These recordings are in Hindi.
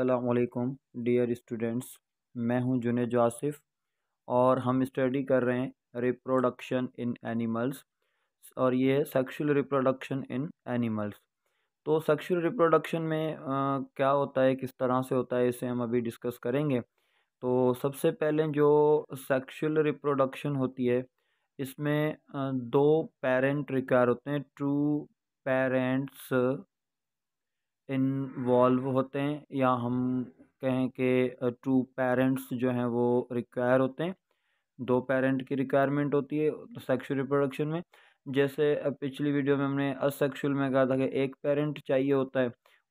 असलकुम डियर स्टूडेंट्स मैं हूं जुनेद जासिफ़ और हम स्टडी कर रहे हैं रिप्रोडक्शन इन एनिमल्स और ये है सेक्शुअल रिप्रोडक्शन इन एनिमल्स तो सेक्शुअल रिप्रोडक्शन में आ, क्या होता है किस तरह से होता है इसे हम अभी डिस्कस करेंगे तो सबसे पहले जो सेक्शुअल रिप्रोडक्शन होती है इसमें आ, दो पेरेंट रिक्वायर होते हैं टू पेरेंट्स इन्वॉल्व होते हैं या हम कहें कि टू पेरेंट्स जो हैं वो रिक्वायर होते हैं दो पेरेंट की रिक्वायरमेंट होती है सेक्सुअल रिप्रोडक्शन में जैसे पिछली वीडियो में हमने असेक्सुअल में कहा था कि एक पेरेंट चाहिए होता है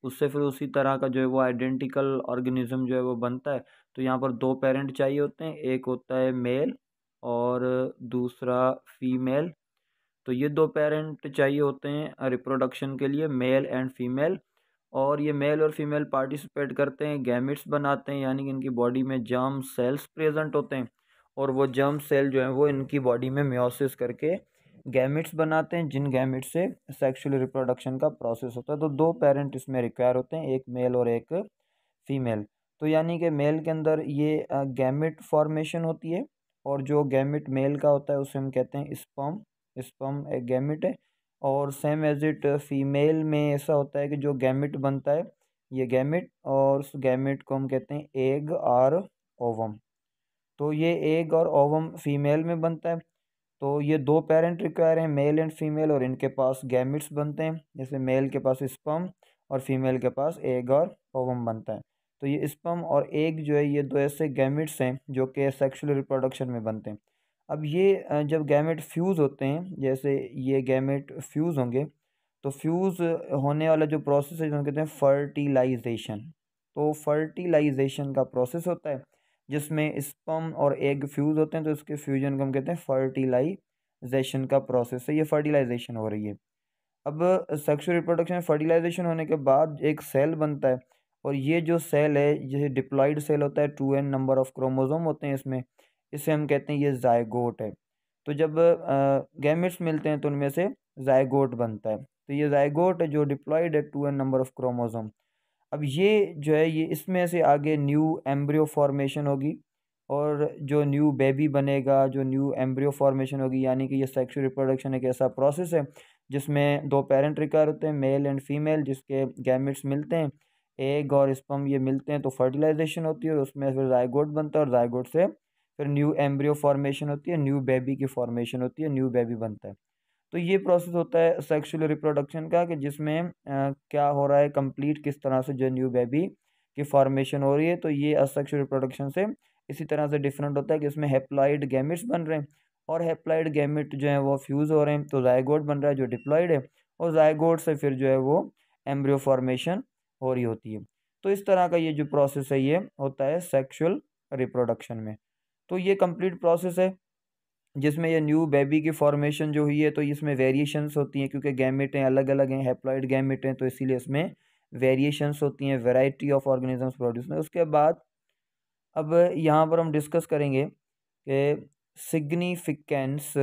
उससे फिर उसी तरह का जो है वो आइडेंटिकल ऑर्गेनिज्म जो है वो बनता है तो यहाँ पर दो पेरेंट चाहिए होते हैं एक होता है मेल और दूसरा फीमेल तो ये दो पेरेंट चाहिए होते हैं रिप्रोडक्शन के लिए मेल एंड फीमेल और ये मेल और फीमेल पार्टिसिपेट करते हैं गैमिट्स बनाते हैं यानी कि इनकी बॉडी में जर्म सेल्स प्रेजेंट होते हैं और वो जर्म सेल जो है वो इनकी बॉडी में म्योसिस करके गैमिट्स बनाते हैं जिन गैमिट से सेक्सुअल रिप्रोडक्शन का प्रोसेस होता है तो दो पेरेंट इसमें रिक्वायर होते हैं एक मेल और एक फीमेल तो यानी कि मेल के अंदर ये गैमिट फॉर्मेशन होती है और जो गैमिट मेल का होता है उसे हम कहते हैं स्पम स्पम एक गैमिट है और सेम एज इट फीमेल में ऐसा होता है कि जो गैमिट बनता है ये गैमिट और उस गैमिट को हम कहते हैं एग और ओवम तो ये एग और ओवम फीमेल में बनता है तो ये दो पेरेंट रिक्वायर हैं मेल एंड फीमेल और इनके पास गैमिट्स बनते हैं जैसे मेल के पास स्पम और फीमेल के पास एग और ओवम बनता है तो ये स्पम और एग जो है ये दो ऐसे गैमिट्स हैं जो कि सेक्सुअल रिप्रोडक्शन में बनते हैं अब ये जब गैमेट फ्यूज़ होते हैं जैसे ये गैमेट फ्यूज़ होंगे तो फ्यूज़ होने वाला जो प्रोसेस है जिसको कहते हैं फर्टिलाइजेशन तो फर्टिलाइजेशन का प्रोसेस होता है जिसमें स्पम और एग फ्यूज़ होते हैं तो इसके फ्यूजन को हम कहते हैं फर्टिलाइजेशन का प्रोसेस है ये फर्टिलाइजेशन हो रही है अब सेक्सुअल रिप्रोडक्शन फर्टिलाइजेशन होने के बाद एक सेल बनता है और ये जो सेल है जैसे डिप्लॉइड सेल होता है two N number of chromosome होते हैं इसमें इसे हम कहते हैं ये जायगोट है तो जब गैमिट्स मिलते हैं तो उनमें से जायगोट बनता है तो ये जायगोट है जो डिप्लॉयड है two N number of chromosome अब ये जो है ये इसमें से आगे न्यू एम्ब्रियो फॉर्मेशन होगी और जो न्यू बेबी बनेगा जो न्यू एम्ब्रियो फॉर्मेशन होगी यानी कि ये सेक्सुअल रिप्रोडक्शन एक ऐसा प्रोसेस है जिसमें दो पेरेंट रिकार होते हैं मेल एंड फीमेल जिसके गैमिट्स मिलते हैं एग और स्पम ये मिलते हैं तो फर्टिलाइजेशन होती है और उसमें फिर जायगोट बनता है और जायगोट से फिर न्यू एम्ब्रियो फॉर्मेशन होती है न्यू बेबी की फॉर्मेशन होती है न्यू बेबी बनता है तो ये प्रोसेस होता है सेक्सुअल रिप्रोडक्शन का कि जिसमें आ, क्या हो रहा है कंप्लीट किस तरह से जो न्यू बेबी की फॉर्मेशन हो रही है तो ये असेक्सुअल रिप्रोडक्शन से इसी तरह से डिफरेंट होता है कि इसमें हेप्लाइड गैमिट्स बन रहे हैं और हेप्लाइड गैमिट जो है वो फ्यूज़ हो रहे हैं तो जायगोड बन रहा है जो डिप्लॉइड है और जायगोड से फिर जो है वो एम्ब्रियो फॉर्मेशन हो रही होती है तो इस तरह का ये जो प्रोसेस है ये होता है सेक्शुअल रिप्रोडक्शन में तो ये कंप्लीट प्रोसेस है जिसमें ये न्यू बेबी की फॉर्मेशन जो हुई है तो इसमें वेरिएशंस होती हैं क्योंकि गैमेटें अलग अलग हैं हेप्लॉइड गैमेटें तो इसीलिए इसमें वेरिएशंस होती हैं वेराइटी ऑफ ऑर्गेनिजम्स प्रोड्यूस में उसके बाद अब यहाँ पर हम डिस्कस करेंगे कि सिग्निफिकेंस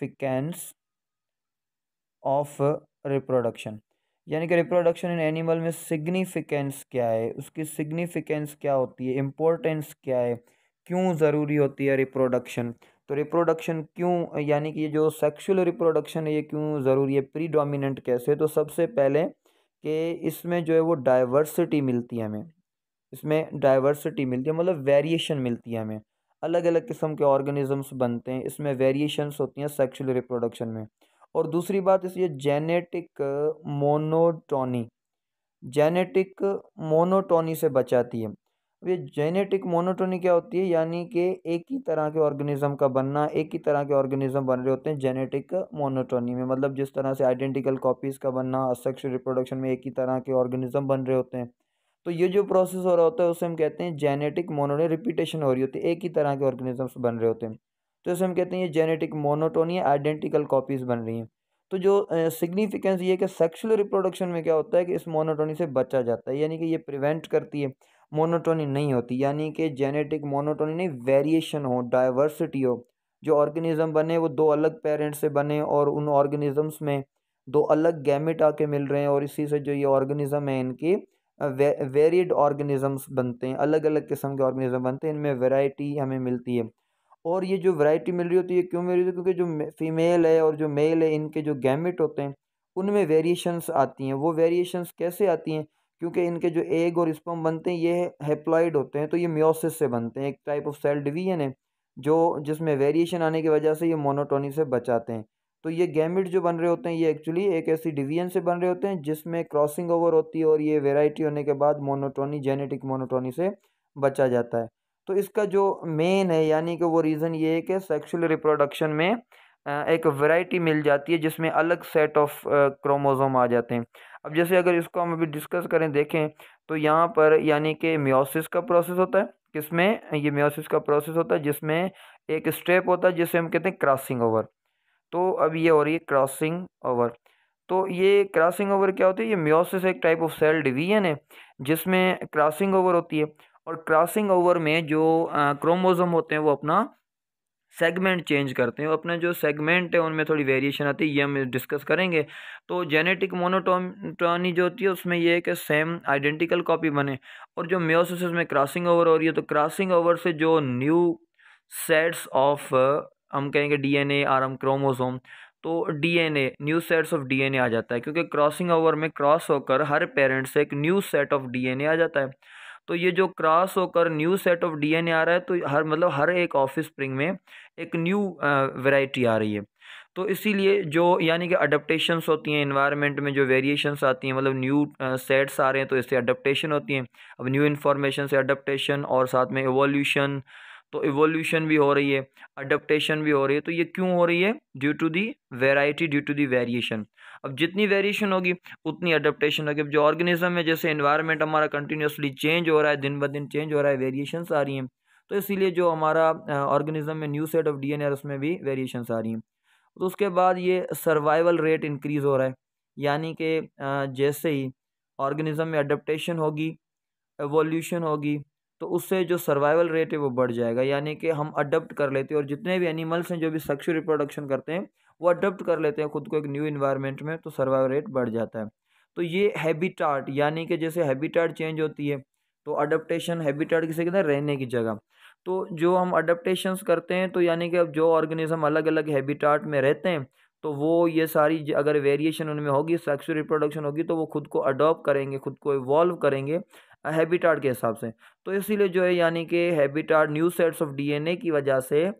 फिकेंस ऑफ रिप्रोडक्शन यानी कि रिप्रोडक्शन इन एनिमल में सिग्निफिकेंस क्या है उसकी सिग्निफिकेंस क्या होती है इम्पोर्टेंस क्या है क्यों ज़रूरी होती है रिप्रोडक्शन तो रिप्रोडक्शन क्यों यानी कि ये जो सेक्सुअल रिप्रोडक्शन है ये क्यों ज़रूरी है प्री कैसे तो सबसे पहले कि इसमें जो है वो डाइवर्सिटी मिलती है हमें इसमें डाइवर्सिटी मिलती है मतलब वेरिएशन मिलती है हमें अलग अलग किस्म के ऑर्गेनिजम्स बनते हैं इसमें वेरिएशंस होती हैं सेक्सुअल रिप्रोडक्शन में और दूसरी बात इसलिए जेनेटिक मोनोटोनी जेनेटिक मोनोटोनी से बचाती है ये जेनेटिक मोनोटोनी क्या होती है यानी कि एक ही तरह के ऑर्गेनिज्म का बनना एक ही तरह के ऑर्गेनिज्म बन रहे होते हैं जेनेटिक मोनोटोनी में मतलब जिस तरह से आइडेंटिकल कॉपीज़ का बनना असेक्स रिप्रोडक्शन में एक ही तरह के ऑर्गेनिज्म बन रहे होते हैं तो ये जो प्रोसेस हो रहा होता है उसे हम कहते हैं जेनेटिक मोनोटोनी रिपीटेशन हो रही होती है एक ही तरह के ऑर्गेनिजम्स बन रहे होते हैं तो इसे हम कहते हैं ये जेनेटिक मोनोटोनी है आइडेंटिकल कॉपीज़ बन रही हैं तो जो सिग्निफिकेंस ये कि सेक्सुअल रिप्रोडक्शन में क्या होता है कि इस मोनोटोनी से बचा जाता है यानी कि ये प्रिवेंट करती है मोनोटोनी नहीं होती यानी कि जेनेटिक मोनोटोनी नहीं वेरिएशन हो डाइवर्सिटी हो जो ऑर्गेनिज़म बने वो दो अलग पेरेंट से बने और उन ऑर्गेनिज़म्स में दो अलग गैमिट आके मिल रहे हैं और इसी से जो ये ऑर्गेनिज़म है इनके वेरिड ऑर्गेनिज़म्स बनते हैं अलग अलग किस्म के ऑर्गेनिज़म बनते हैं इनमें वेराइटी हमें मिलती है और ये जो वैरायटी मिल रही होती है क्यों मिल रही होती है क्योंकि जो फीमेल है और जो मेल है इनके जो गैमिट होते हैं उनमें वेरिएशंस आती हैं वो वेरिएशंस कैसे आती हैं क्योंकि इनके जो एग और स्पम बनते हैं ये हेप्लॉइड होते हैं तो ये म्योसिस से बनते हैं एक टाइप ऑफ सेल डिवीजन है जो जिसमें वेरिएशन आने की वजह से ये मोनोटोनी से बचाते हैं तो ये गैमिट जो बन रहे होते हैं ये एक्चुअली एक ऐसी डिवीजन से बन रहे होते हैं जिसमें क्रॉसिंग ओवर होती है और ये वेराइटी होने के बाद मोनोटोनी जेनेटिक मोनोटोनी से बचा जाता है तो इसका जो मेन है यानी कि वो रीज़न ये है कि सेक्सुअल रिप्रोडक्शन में एक वैरायटी मिल जाती है जिसमें अलग सेट ऑफ क्रोमोसोम आ जाते हैं अब जैसे अगर इसको हम अभी डिस्कस करें देखें तो यहाँ पर यानी कि म्योसिस का प्रोसेस होता है किसमें ये म्योसिस का प्रोसेस होता है जिसमें एक स्टेप होता है जिसे हम कहते हैं क्रॉसिंग ओवर तो अब ये हो रही है क्रॉसिंग ओवर तो ये क्रॉसिंग ओवर क्या होती है ये म्योसिस एक टाइप ऑफ सेल डिवीजन है जिसमें क्रॉसिंग ओवर होती है और क्रॉसिंग ओवर में जो क्रोमोज़ोम होते हैं वो अपना सेगमेंट चेंज करते हैं अपने जो सेगमेंट है उनमें थोड़ी वेरिएशन आती है ये हम डिस्कस करेंगे तो जेनेटिक मोनोटोनी जो होती है उसमें ये है कि सेम आइडेंटिकल कॉपी बने और जो म्योसिस में क्रॉसिंग ओवर हो रही है तो क्रॉसिंग ओवर से जो न्यू सेट्स ऑफ हम कहेंगे डीएनए आर एम क्रोमोसोम तो DNA new sets of DNA आ जाता है क्योंकि क्रॉसिंग ओवर में क्रॉस होकर हर पेरेंट से एक न्यू सेट ऑफ डीएनए आ जाता है तो ये जो क्रॉस होकर न्यू सेट ऑफ डीएनए आ रहा है तो हर मतलब हर एक ऑफिस स्प्रिंग में एक न्यू वैरायटी आ रही है तो इसीलिए जो यानी कि अडप्टेशंस होती हैं इन्वायरमेंट में जो वेरिएशंस आती हैं मतलब न्यू सेट्स आ रहे हैं तो इससे अडप्टेशन होती हैं अब न्यू इन्फॉर्मेशन से अडप्टेशन और साथ में एवोल्यूशन तो इवोल्यूशन भी हो रही है अडप्टेशन भी हो रही है तो ये क्यों हो रही है due to the variety due to the variation अब जितनी वेरिएशन होगी उतनी अडप्टेशन होगी अब जो ऑर्गेनिज्म है जैसे इन्वायरमेंट हमारा कंटिन्यूसली चेंज हो रहा है दिन ब दिन चेंज हो रहा है वेरिएशन आ रही हैं तो इसीलिए जो हमारा ऑर्गेनिज्म में new set of D N उसमें भी वेरिएशन आ रही हैं तो उसके बाद ये सर्वाइवल रेट इंक्रीज़ हो रहा है यानी कि जैसे ही ऑर्गेनिज्म में अडप्टेशन होगी एवोल्यूशन होगी तो उससे जो सर्वाइवल रेट है वो बढ़ जाएगा यानी कि हम अडप्ट कर लेते हैं और जितने भी एनिमल्स हैं जो भी सेक्शुअल रिप्रोडक्शन करते हैं वो अडप्ट कर लेते हैं खुद को एक न्यू इन्वायरमेंट में तो सर्वाइवल रेट बढ़ जाता है तो ये हैबिटाट यानी कि जैसे हैबिटाट चेंज होती है तो अडप्टेशन हैबिटाट किसे कहते हैं रहने की जगह तो जो हम अडप्टेशंस करते हैं तो यानी कि अब जो ऑर्गेनिज्म अलग अलग हैबिटाट में रहते हैं तो वो ये सारी अगर वेरिएशन उनमें होगी सेक्सुअल रिप्रोडक्शन होगी तो वो खुद को अडोप्ट करेंगे खुद को इवॉल्व करेंगे हैबिटाट के हिसाब से तो इसीलिए जो है यानी कि habitat new sets of DNA की वजह से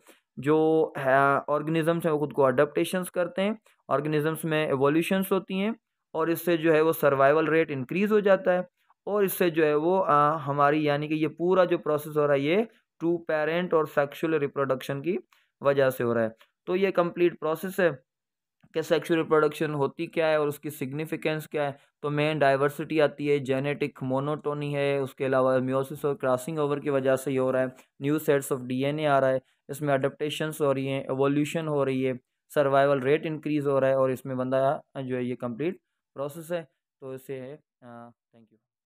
जो है ऑर्गेनिजम्स हैं वो खुद को अडप्टेशंस करते हैं ऑर्गेनिजम्स में एवोल्यूशंस होती हैं और इससे जो है वो सर्वाइवल रेट इंक्रीज़ हो जाता है और इससे जो है वो आ, हमारी यानी कि ये पूरा जो प्रोसेस हो रहा है ये टू पेरेंट और सेक्शुअल रिप्रोडक्शन की वजह से हो रहा है तो ये कंप्लीट प्रोसेस है कि सेक्सुअल रिप्रोडक्शन होती क्या है और उसकी सिग्निफिकेंस क्या है तो मेन डाइवर्सिटी आती है जेनेटिक मोनोटोनी है उसके अलावा म्योसिस और क्रॉसिंग ओवर की वजह से ये हो रहा है न्यू सेट्स ऑफ डीएनए आ रहा है इसमें अडप्टेशन हो रही हैं एवोल्यूशन हो रही है सर्वाइवल रेट इंक्रीज़ हो रहा है और इसमें बंदा जो है ये कम्प्लीट प्रोसेस है तो इसे है थैंक हाँ, यू